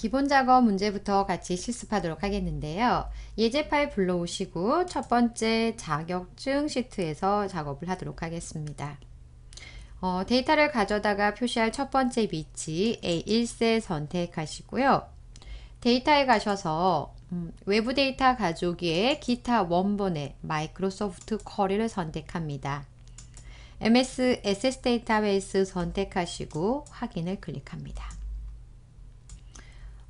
기본 작업 문제부터 같이 실습하도록 하겠는데요. 예제 파일 불러오시고 첫 번째 자격증 시트에서 작업을 하도록 하겠습니다. 어, 데이터를 가져다가 표시할 첫 번째 위치 A1세 선택하시고요. 데이터에 가셔서 음, 외부 데이터 가져오기에 기타 원본의 마이크로소프트 쿼리를 선택합니다. MS SS 데이터베이스 선택하시고 확인을 클릭합니다.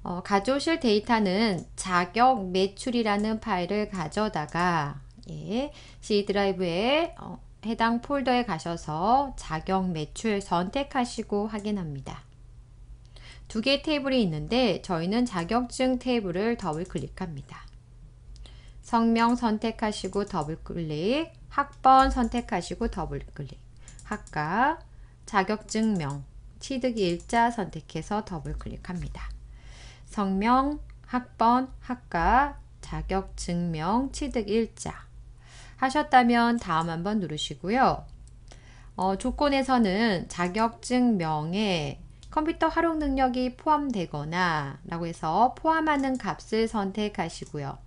어, 가져오실 데이터는 자격 매출이라는 파일을 가져다가 예, C 드라이브에 어, 해당 폴더에 가셔서 자격 매출 선택하시고 확인합니다. 두개의 테이블이 있는데 저희는 자격증 테이블을 더블 클릭합니다. 성명 선택하시고 더블 클릭, 학번 선택하시고 더블 클릭, 학과, 자격증명, 취득 일자 선택해서 더블 클릭합니다. 성명, 학번, 학과, 자격증명, 취득일자 하셨다면 다음 한번 누르시고요. 어, 조건에서는 자격증명에 컴퓨터 활용 능력이 포함되거나 라고 해서 포함하는 값을 선택하시고요.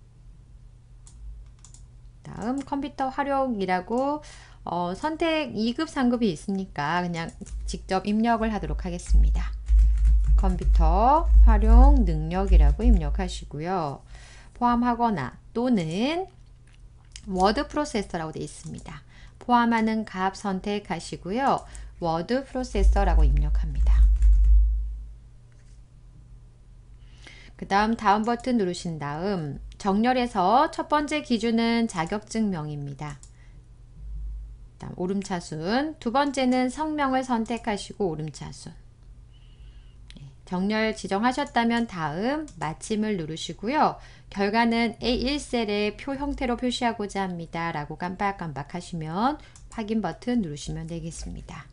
다음 컴퓨터 활용이라고 어, 선택 2급, 3급이 있으니까 그냥 직접 입력을 하도록 하겠습니다. 컴퓨터 활용 능력이라고 입력하시고요. 포함하거나 또는 워드 프로세서라고 되어 있습니다. 포함하는 값 선택하시고요. 워드 프로세서라고 입력합니다. 그 다음 다운 버튼 누르신 다음 정렬에서 첫 번째 기준은 자격증명입니다. 오름차순 두 번째는 성명을 선택하시고 오름차순 병렬 지정하셨다면 다음 마침을 누르시고요. 결과는 A1셀의 표 형태로 표시하고자 합니다. 라고 깜빡깜빡 하시면 확인 버튼 누르시면 되겠습니다.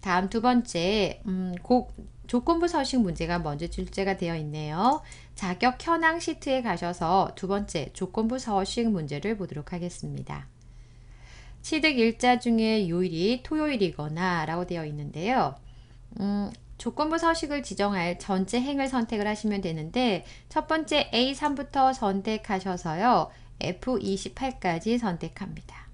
다음 두 번째, 음, 곡, 조건부 서식 문제가 먼저 출제가 되어 있네요. 자격 현황 시트에 가셔서 두 번째 조건부 서식 문제를 보도록 하겠습니다. 취득 일자 중에 요일이 토요일이거나 라고 되어 있는데요. 음, 조건부 서식을 지정할 전체 행을 선택을 하시면 되는데 첫 번째 A3부터 선택하셔서요. F28까지 선택합니다.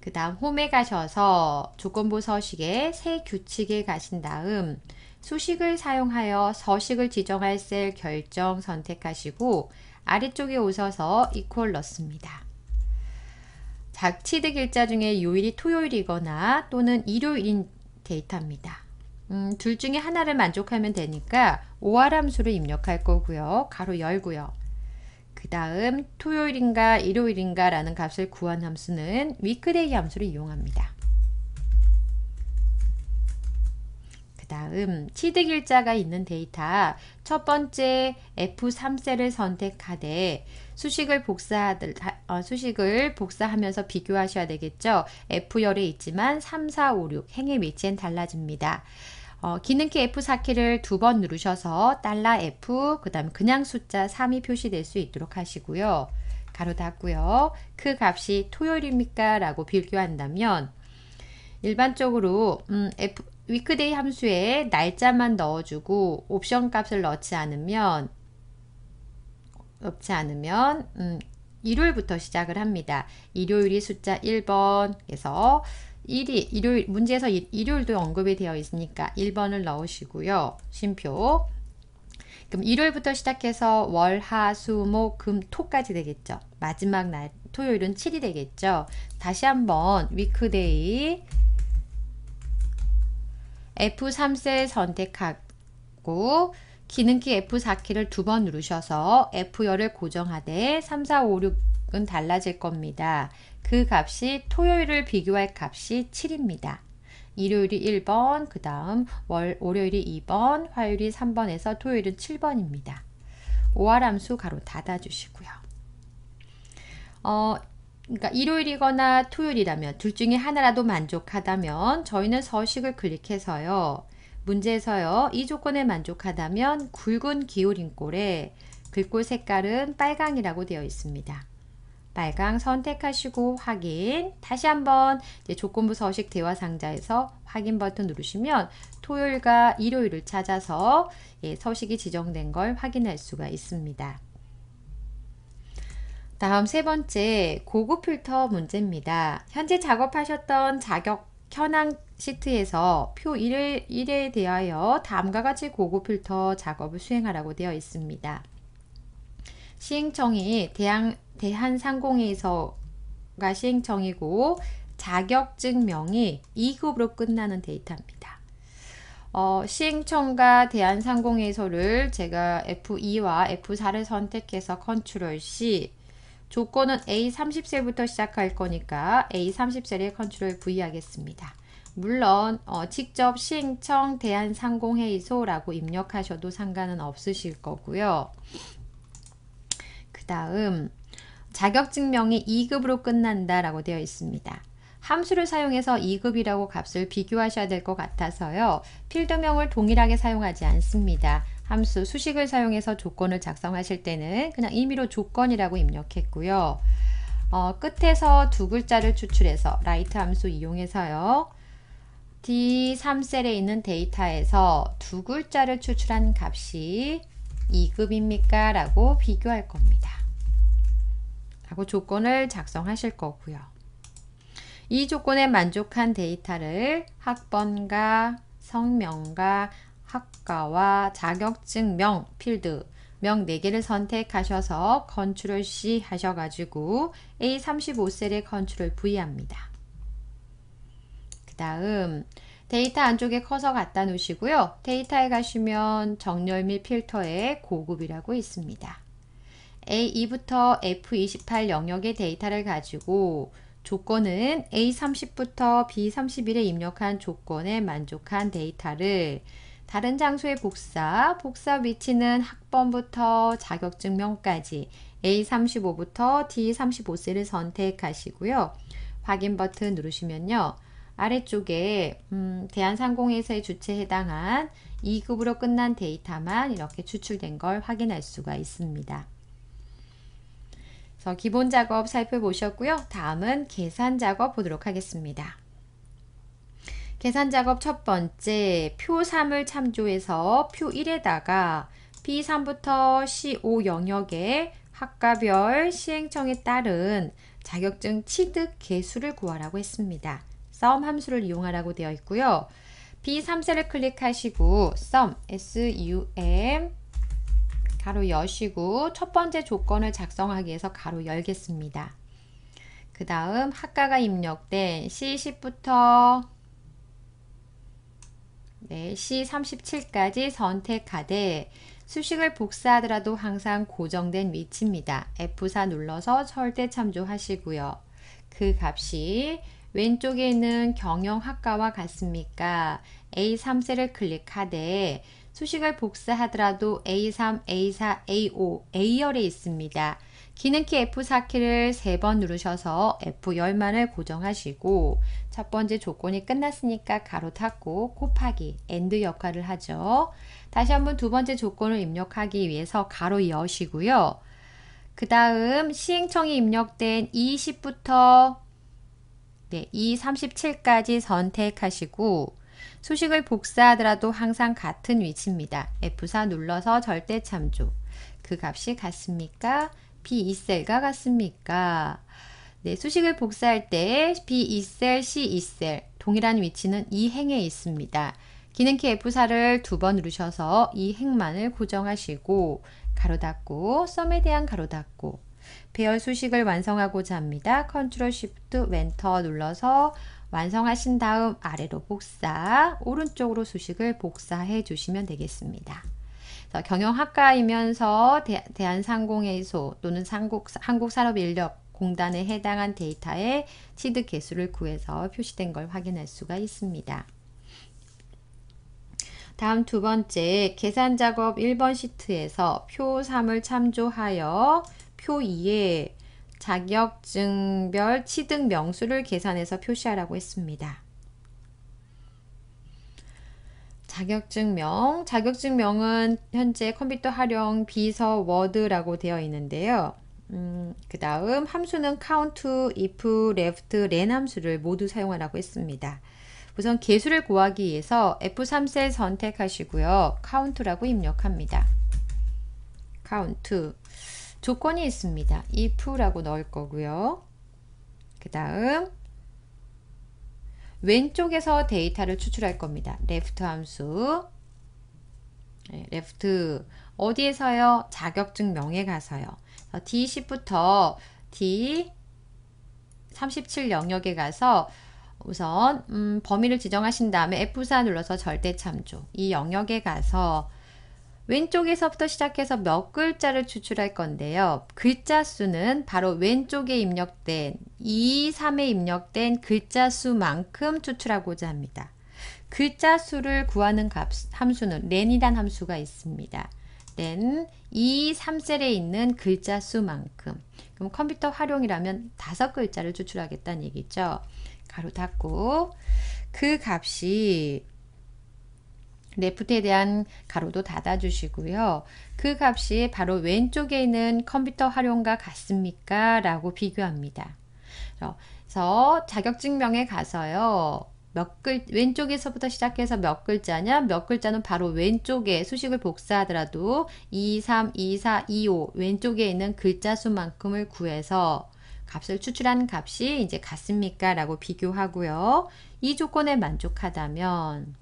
그 다음 홈에 가셔서 조건부 서식의 새 규칙에 가신 다음 수식을 사용하여 서식을 지정할 셀 결정 선택하시고 아래쪽에 오셔서 이퀄 넣습니다. 닥치득일자 중에 요일이 토요일이거나 또는 일요일인 데이터입니다. 음, 둘 중에 하나를 만족하면 되니까 오아람수를 입력할 거고요. 가로 열고요. 그 다음 토요일인가 일요일인가 라는 값을 구한 함수는 위크데이 함수를 이용합니다. 그 다음 치드 길자가 있는 데이터 첫 번째 F3셀을 선택하되 수식을 복사하들 어, 수식을 복사하면서 비교하셔야 되겠죠. F열에 있지만 3, 4, 5, 6 행의 위치엔 달라집니다. 어, 기능키 F4키를 두 번 누르셔서 달러 $F 그 다음 그냥 숫자 3이 표시될 수 있도록 하시고요. 가로 닫고요. 그 값이 토요일입니까? 라고 비교한다면 일반적으로 음, F, 위크데이 함수에 날짜만 넣어주고 옵션 값을 넣지 않으면 없지 않으면 음, 일요일부터 시작을 합니다. 일요일이 숫자 1번 그서 1이 일요일 문제에서 일, 일요일도 언급이 되어 있으니까 1번을 넣으시고요. 쉼표 그럼 일요일부터 시작해서 월, 하, 수, 목, 금, 토까지 되겠죠. 마지막 날 토요일은 7이 되겠죠. 다시 한번 위크데이 F3셀 선택하고 기능키 F4키를 두 번 누르셔서 f 열을 고정하되 3, 4, 5, 6은 달라질 겁니다. 그 값이 토요일을 비교할 값이 7입니다. 일요일이 1번, 그 다음 월요일이 2번, 화요일이 3번에서 토요일은 7번입니다. 오화함수 가로 닫아주시고요. 어, 그러니까 일요일이거나 토요일이라면 둘 중에 하나라도 만족하다면 저희는 서식을 클릭해서요. 문제에서요. 이 조건에 만족하다면 굵은 기울임골에 글꼴 색깔은 빨강이라고 되어 있습니다. 빨강 선택하시고 확인 다시 한번 조건부 서식 대화 상자에서 확인 버튼 누르시면 토요일과 일요일을 찾아서 예, 서식이 지정된 걸 확인할 수가 있습니다. 다음 세 번째 고급 필터 문제입니다. 현재 작업하셨던 자격 현황 시트에서 표 1에, 1에 대하여 다음과 같이 고급 필터 작업을 수행하라고 되어 있습니다. 시행청이 대한, 대한상공회의서가 시행청이고 자격증명이 2급으로 끝나는 데이터입니다. 어, 시행청과 대한상공회의서를 제가 F2와 F4를 선택해서 컨트롤 C 조건은 A30셀부터 시작할 거니까 A30셀에 컨트롤 V 하겠습니다. 물론 어, 직접 시행청 대한상공회의소라고 입력하셔도 상관은 없으실 거고요. 그 다음 자격증명이 2급으로 끝난다 라고 되어 있습니다. 함수를 사용해서 2급이라고 값을 비교하셔야 될 것 같아서요. 필드명을 동일하게 사용하지 않습니다. 함수 수식을 사용해서 조건을 작성하실 때는 그냥 임의로 조건이라고 입력했고요. 어, 끝에서 두 글자를 추출해서 라이트 함수 이용해서요. D3셀에 있는 데이터에서 두 글자를 추출한 값이 2급입니까? 라고 비교할 겁니다. 하고 조건을 작성하실 거고요. 이 조건에 만족한 데이터를 학번과 성명과 학과와 자격증명 필드 명 4개를 선택하셔서 컨트롤 C 하셔가지고 A35셀에 컨트롤 V 합니다. 그 다음 데이터 안쪽에 커서 갖다 놓으시고요. 데이터에 가시면 정렬 및 필터에 고급이라고 있습니다. A2부터 F28 영역의 데이터를 가지고 조건은 A30부터 B31에 입력한 조건에 만족한 데이터를 다른 장소에 복사, 복사 위치는 학번부터 자격증명까지 A35부터 D35셀을 선택하시고요. 확인 버튼 누르시면요. 아래쪽에 음, 대한상공회사의 주체에 해당한 2급으로 끝난 데이터만 이렇게 추출된 걸 확인할 수가 있습니다. 그래서 기본 작업 살펴보셨고요. 다음은 계산 작업 보도록 하겠습니다. 계산 작업 첫 번째, 표 3을 참조해서 표 1에다가 P3부터 C5 영역에 학과별 시행청에 따른 자격증 취득 개수를 구하라고 했습니다. sum 함수를 이용하라고 되어 있고요. B3셀을 클릭하시고 sum, sum 가로 여시고 첫 번째 조건을 작성하기 위해서 가로 열겠습니다. 그 다음 학과가 입력된 C10부터 네, C37까지 선택하되 수식을 복사하더라도 항상 고정된 위치입니다. F4 눌러서 절대 참조하시고요. 그 값이 왼쪽에 는 경영학과와 같습니까? A3셀을 클릭하되 수식을 복사하더라도 A3, A4, A5, A열에 있습니다. 기능키 F4키를 3번 누르셔서 F10만을 고정하시고 첫 번째 조건이 끝났으니까 가로 닫고 곱하기 AND 역할을 하죠. 다시 한번 두 번째 조건을 입력하기 위해서 가로 여시고요. 그 다음 시행청이 입력된 20부터 네, 이 37까지 선택하시고 수식을 복사하더라도 항상 같은 위치입니다. F4 눌러서 절대 참조. 그 값이 같습니까? B2셀과 같습니까? 네, 수식을 복사할 때 B2셀, C2셀 동일한 위치는 이 행에 있습니다. 기능키 F4를 두 번 누르셔서 이 행만을 고정하시고 가로 닫고 썸에 대한 가로 닫고 배열 수식을 완성하고자 합니다. 컨트롤 쉬프트 웬터 눌러서 완성하신 다음 아래로 복사, 오른쪽으로 수식을 복사해 주시면 되겠습니다. 경영학과이면서 대, 한상공회의소 또는 상국, 한국산업인력공단에 해당한 데이터의 취득 개수를 구해서 표시된 걸 확인할 수가 있습니다. 다음 두 번째 계산 작업 1번 시트에서 표 3을 참조하여 표 2에 자격증별 취득 명수를 계산해서 표시하라고 했습니다. 자격증명, 자격증명은 현재 컴퓨터 활용 비서 워드라고 되어 있는데요. 음, 그 다음 함수는 count, if, left, len 함수를 모두 사용하라고 했습니다. 우선 개수를 구하기 위해서 F3셀 선택하시고요. count라고 입력합니다. count 조건이 있습니다. if라고 넣을 거고요. 그 다음 왼쪽에서 데이터를 추출할 겁니다. left 함수 네, left 어디에서요? 자격증 명에 가서요. D10부터 D37 영역에 가서 우선 음, 범위를 지정하신 다음에 F4 눌러서 절대 참조 이 영역에 가서 왼쪽에서부터 시작해서 몇 글자를 추출할 건데요. 글자 수는 바로 왼쪽에 입력된 2, 3에 입력된 글자 수만큼 추출하고자 합니다. 글자 수를 구하는 값, 함수는 렌이란 함수가 있습니다. 렌 2, 3셀에 있는 글자 수만큼 그럼 컴퓨터 활용이라면 다섯 글자를 추출하겠다는 얘기죠. 가로 닫고 그 값이 레프트에 네, 대한 가로도 닫아주시고요. 그 값이 바로 왼쪽에 있는 컴퓨터 활용과 같습니까? 라고 비교합니다. 그래서 자격증명에 가서요. 몇 글, 왼쪽에서부터 시작해서 몇 글자냐? 몇 글자는 바로 왼쪽에 수식을 복사하더라도 2, 3, 2, 4, 2, 5 왼쪽에 있는 글자 수만큼을 구해서 값을 추출한 값이 이제 같습니까? 라고 비교하고요. 이 조건에 만족하다면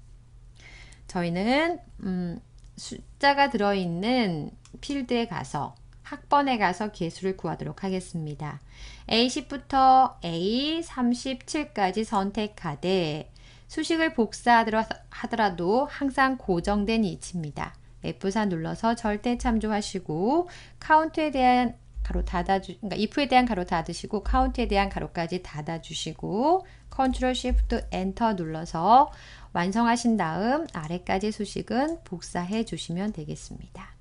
저희는 음, 숫자가 들어있는 필드에 가서 학번에 가서 개수를 구하도록 하겠습니다. A10부터 A37까지 선택하되 수식을 복사하더라도 항상 고정된 이치입니다. F4 눌러서 절대 참조하시고 카운트에 대한 가로 닫아주, 그러니까 if에 대한 가로 닫으시고 카운트에 대한 가로까지 닫아주시고 컨트롤 쉬프트 엔터 눌러서 완성하신 다음 아래까지 수식은 복사해 주시면 되겠습니다.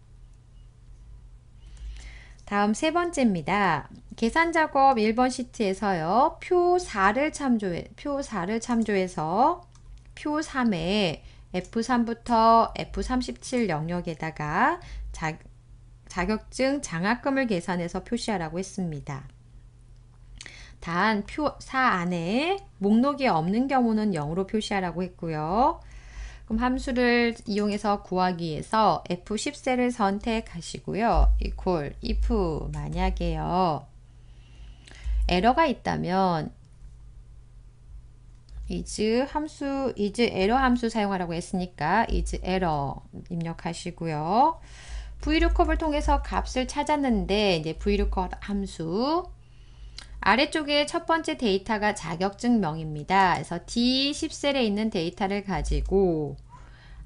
다음 세 번째입니다. 계산 작업 1번 시트에서요. 표 4를 참조해 표 4를 참조해서 표 3에 F3부터 F37 영역에다가 자, 자격증 장학금을 계산해서 표시하라고 했습니다. 단 표 사 안에 목록이 없는 경우는 0으로 표시하라고 했고요. 그럼 함수를 이용해서 구하기에서 F10셀을 선택하시고요. equal if 만약에요. 에러가 있다면 is 함수 is 에러 함수 사용하라고 했으니까 is 에러 입력하시고요. vlookup 을 통해서 값을 찾았는데 이제 vlookup 함수 아래쪽에 첫 번째 데이터가 자격증명입니다. 그래서 D10셀에 있는 데이터를 가지고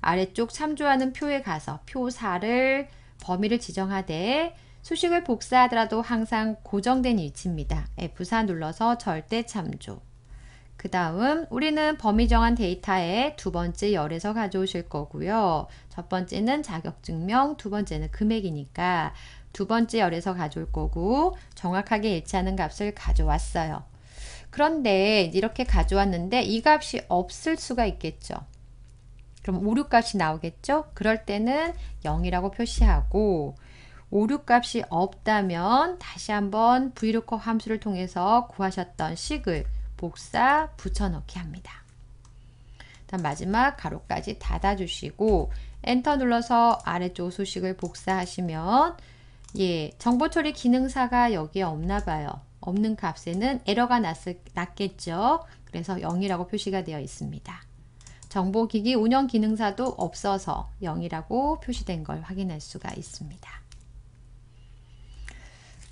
아래쪽 참조하는 표에 가서 표 4를 범위를 지정하되 수식을 복사하더라도 항상 고정된 위치입니다. F4 눌러서 절대 참조. 그 다음 우리는 범위 정한 데이터의 두 번째 열에서 가져오실 거고요. 첫 번째는 자격증명, 두 번째는 금액이니까 두 번째 열에서 가져올 거고 정확하게 일치하는 값을 가져왔어요. 그런데 이렇게 가져왔는데 이 값이 없을 수가 있겠죠. 그럼 오류 값이 나오겠죠? 그럴 때는 0이라고 표시하고 오류 값이 없다면 다시 한번 브이로커 함수를 통해서 구하셨던 식을 복사 붙여넣기 합니다. 다음 마지막 가로까지 닫아주시고 엔터 눌러서 아래쪽 소식을 복사하시면 예, 정보 처리 기능사가 여기에 없나 봐요. 없는 값에는 에러가 났, 났겠죠. 그래서 0이라고 표시가 되어 있습니다. 정보기기 운영 기능사도 없어서 0이라고 표시된 걸 확인할 수가 있습니다.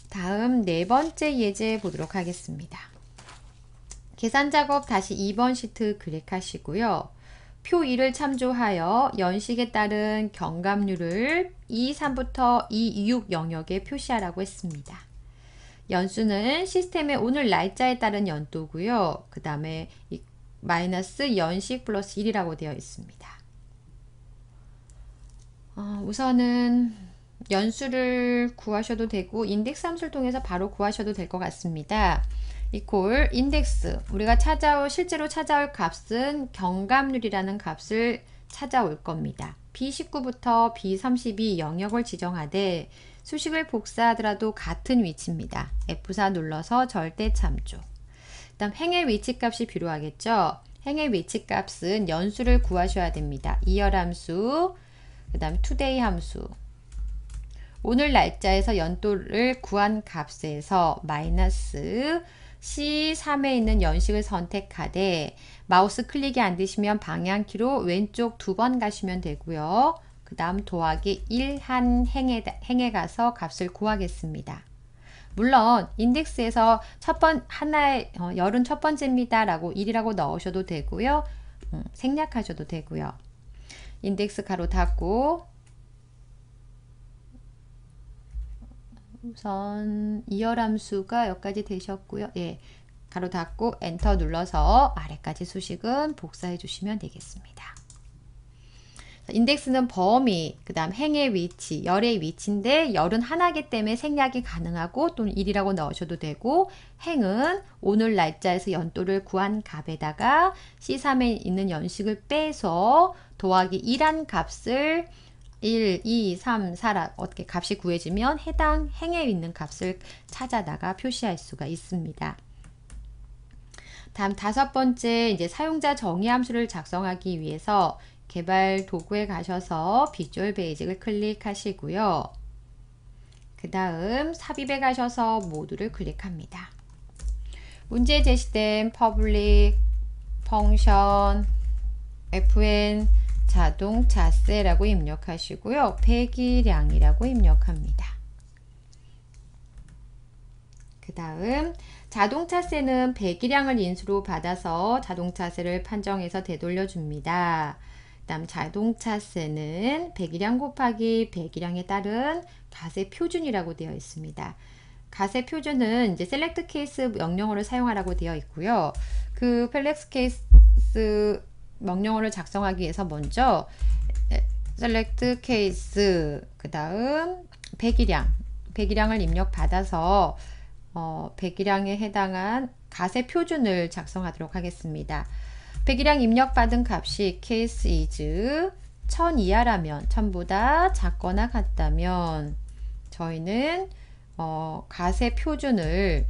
다음 네 번째 예제 보도록 하겠습니다. 계산 작업 다시 2번 시트 클릭하시고요. 표 1을 참조하여 연식에 따른 경감률을 2, 3부터 2, 6 영역에 표시하라고 했습니다. 연수는 시스템의 오늘 날짜에 따른 연도고요. 그 다음에 마이너스 연식 플러스 1이라고 되어 있습니다. 어, 우선은 연수를 구하셔도 되고 인덱스 함수를 통해서 바로 구하셔도 될 것 같습니다. equal 인덱스 우리가 찾아올 실제로 찾아올 값은 경감률이라는 값을 찾아올 겁니다. B19부터 B32 영역을 지정하되 수식을 복사하더라도 같은 위치입니다. F4 눌러서 절대 참조. 그다음 행의 위치값이 필요하겠죠. 행의 위치값은 연수를 구하셔야 됩니다. 이열 함수, 그다음 투데이 함수. 오늘 날짜에서 연도를 구한 값에서 마이너스 C3에 있는 연식을 선택하되 마우스 클릭이 안 되시면 방향키로 왼쪽 두 번 가시면 되고요. 그 다음 도하기 1 한 행에, 행에 가서 값을 구하겠습니다. 물론 인덱스에서 첫 번 하나의 어, 열은 첫 번째입니다 라고 1이라고 넣으셔도 되고요. 음, 생략하셔도 되고요. 인덱스 가로 닫고 우선 이열함수가 여기까지 되셨고요. 예, 가로 닫고 엔터 눌러서 아래까지 수식은 복사해 주시면 되겠습니다. 인덱스는 범위, 그 다음 행의 위치, 열의 위치인데 열은 하나기 때문에 생략이 가능하고 또는 1이라고 넣으셔도 되고 행은 오늘 날짜에서 연도를 구한 값에다가 C3에 있는 연식을 빼서 더하기 1한 값을 1, 2, 3, 4라 어떻게 값이 구해지면 해당 행에 있는 값을 찾아다가 표시할 수가 있습니다. 다음 다섯 번째 이제 사용자 정의 함수를 작성하기 위해서 개발 도구에 가셔서 비주얼 베이직을 클릭하시고요. 그 다음 삽입에 가셔서 모두를 클릭합니다. 문제 제시된 public, function, fn, 자동자세라고 입력하시고요. 배기량이라고 입력합니다. 그 다음 자동차세는 배기량을 인수로 받아서 자동차세를 판정해서 되돌려 줍니다. 그 다음 자동차세는 배기량 곱하기 배기량에 따른 가세 표준이라고 되어 있습니다. 가세 표준은 이제 셀렉트 케이스 명령어를 사용하라고 되어 있고요. 그플렉스 케이스 명령어를 작성하기 위해서 먼저 select case 그 다음 배기량 배기량을 입력받아서 어, 배기량에 해당한 가세 표준을 작성하도록 하겠습니다. 배기량 입력받은 값이 case is 1000 이하라면 1000보다 작거나 같다면 저희는 어, 가세 표준을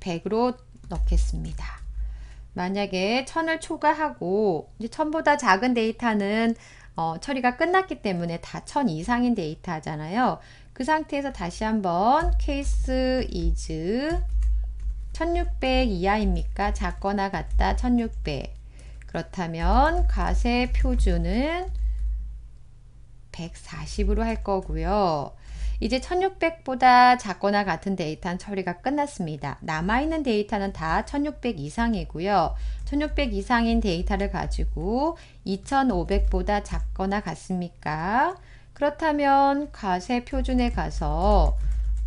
100으로 넣겠습니다. 만약에 천을 초과하고 이제 천보다 작은 데이터는 어, 처리가 끝났기 때문에 다 천 이상인 데이터잖아요. 그 상태에서 다시 한번 케이스 이즈 1600 이하입니까? 작거나 같다 1600 그렇다면 과세 표준은 140으로 할 거고요. 이제 1600보다 작거나 같은 데이터는 처리가 끝났습니다. 남아있는 데이터는 다 1600 이상이고요. 1600 이상인 데이터를 가지고 2500보다 작거나 같습니까? 그렇다면 과세 표준에 가서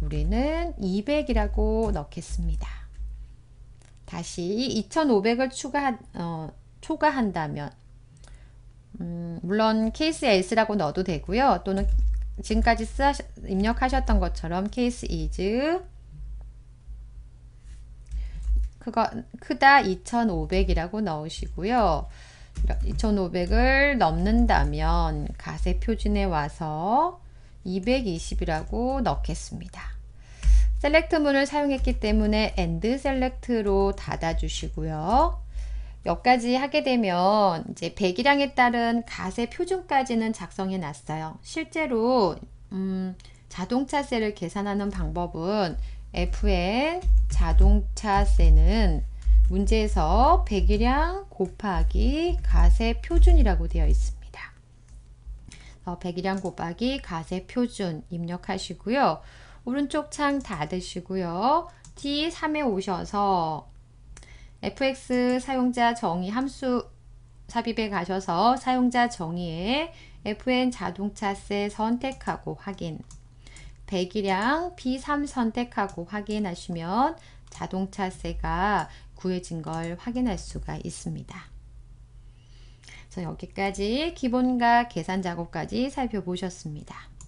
우리는 200이라고 넣겠습니다. 다시 2500을 추가, 어, 초과한다면 음, 물론 케이스 S라고 넣어도 되고요. 또는 지금까지 쓰하셔, 입력하셨던 것처럼 케이스 이즈 그거 크다 2500이라고 넣으시고요. 2500을 넘는다면 가세 표준에 와서 220이라고 넣겠습니다. 셀렉트 문을 사용했기 때문에 엔드 셀렉트로 닫아 주시고요. 여기까지 하게 되면 이제 배기량에 따른 가세 표준까지는 작성해 놨어요. 실제로 음, 자동차세를 계산하는 방법은 F의 자동차세는 문제에서 배기량 곱하기 가세 표준이라고 되어 있습니다. 배기량 어, 곱하기 가세 표준 입력하시고요. 오른쪽 창 닫으시고요. D3에 오셔서 fx 사용자 정의 함수 삽입에 가셔서 사용자 정의에 fn 자동차세 선택하고 확인 배기량 P3 선택하고 확인하시면 자동차세가 구해진 걸 확인할 수가 있습니다. 여기까지 기본과 계산 작업까지 살펴보셨습니다.